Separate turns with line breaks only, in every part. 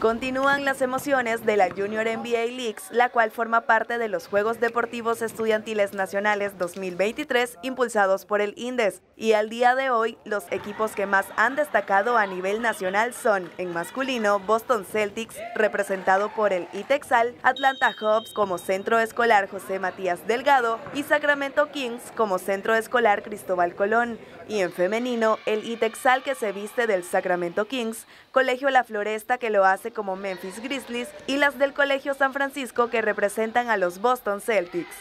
Continúan las emociones de la Junior NBA Leagues, la cual forma parte de los Juegos Deportivos Estudiantiles Nacionales 2023 impulsados por el INDES. Y al día de hoy, los equipos que más han destacado a nivel nacional son, en masculino, Boston Celtics, representado por el ITEXAL, e Atlanta Hubs como centro escolar José Matías Delgado y Sacramento Kings como centro escolar Cristóbal Colón. Y en femenino, el ITEXAL e que se viste del Sacramento Kings, Colegio La Floresta que lo hace como Memphis Grizzlies, y las del Colegio San Francisco que representan a los Boston Celtics.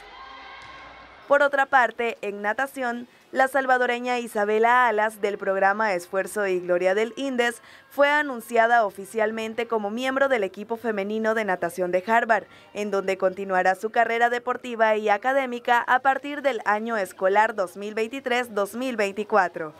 Por otra parte, en natación, la salvadoreña Isabela Alas del programa Esfuerzo y Gloria del Indes fue anunciada oficialmente como miembro del equipo femenino de natación de Harvard, en donde continuará su carrera deportiva y académica a partir del año escolar 2023-2024.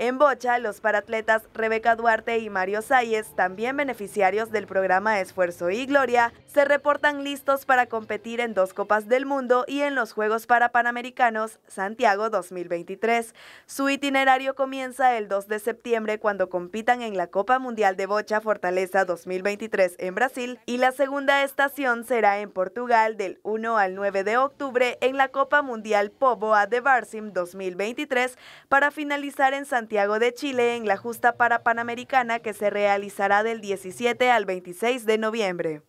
En bocha, los paratletas Rebeca Duarte y Mario Salles, también beneficiarios del programa Esfuerzo y Gloria, se reportan listos para competir en dos Copas del Mundo y en los Juegos para Panamericanos Santiago 2023. Su itinerario comienza el 2 de septiembre cuando compitan en la Copa Mundial de Bocha Fortaleza 2023 en Brasil y la segunda estación será en Portugal del 1 al 9 de octubre en la Copa Mundial Poboa de Barsim 2023 para finalizar en Santiago Santiago de Chile en la justa para Panamericana que se realizará del 17 al 26 de noviembre.